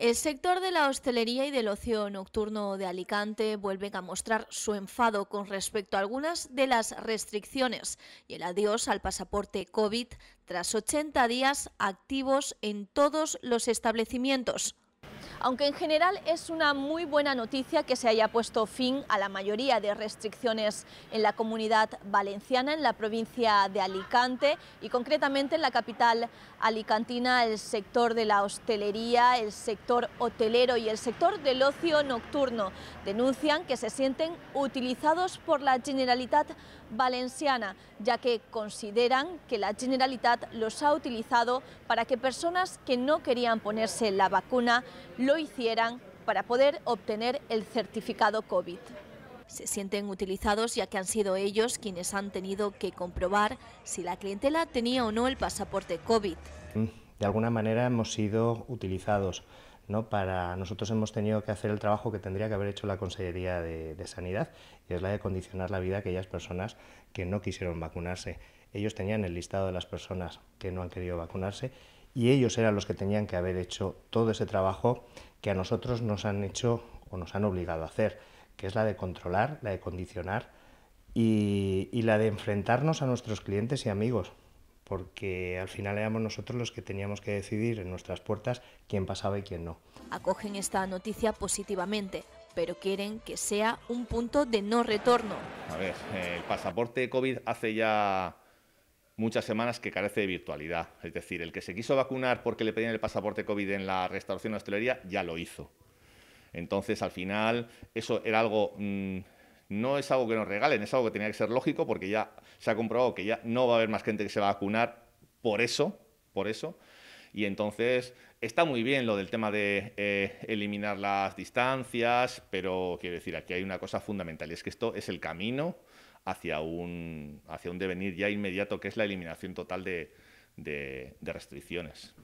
El sector de la hostelería y del ocio nocturno de Alicante vuelven a mostrar su enfado con respecto a algunas de las restricciones y el adiós al pasaporte COVID tras 80 días activos en todos los establecimientos aunque en general es una muy buena noticia que se haya puesto fin a la mayoría de restricciones en la comunidad valenciana, en la provincia de Alicante y concretamente en la capital alicantina, el sector de la hostelería, el sector hotelero y el sector del ocio nocturno denuncian que se sienten utilizados por la Generalitat Valenciana, ya que consideran que la Generalitat los ha utilizado para que personas que no querían ponerse la vacuna lo hicieran para poder obtener el certificado COVID. Se sienten utilizados ya que han sido ellos quienes han tenido que comprobar si la clientela tenía o no el pasaporte COVID. Mm, de alguna manera hemos sido utilizados. ¿no? Para nosotros hemos tenido que hacer el trabajo que tendría que haber hecho la Consellería de, de, Sanidad, y es la de condicionar la vida a aquellas personas que no quisieron vacunarse. Ellos tenían el listado de las personas que no han querido vacunarse y ellos eran los que tenían que haber hecho todo ese trabajo que a nosotros nos han hecho o nos han obligado a hacer, que es la de controlar, la de condicionar y, la de enfrentarnos a nuestros clientes y amigos, porque al final éramos nosotros los que teníamos que decidir en nuestras puertas quién pasaba y quién no. Acogen esta noticia positivamente, pero quieren que sea un punto de no retorno. A ver, el pasaporte COVID hace ya muchas semanas que carece de virtualidad. Es decir, el que se quiso vacunar porque le pedían el pasaporte COVID en la restauración la hostelería ya lo hizo. Entonces, al final, eso era algo. Mm, no es algo que nos regalen, es algo que tenía que ser lógico porque ya se ha comprobado que ya no va a haber más gente que se va a vacunar por eso, por eso. Y entonces está muy bien lo del tema de eh, eliminar las distancias, pero quiero decir, aquí hay una cosa fundamental, y es que esto es el camino hacia un, hacia un devenir ya inmediato que es la eliminación total de, de, de, restricciones.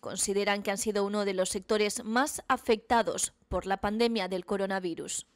Consideran que han sido uno de los sectores más afectados por la pandemia del coronavirus.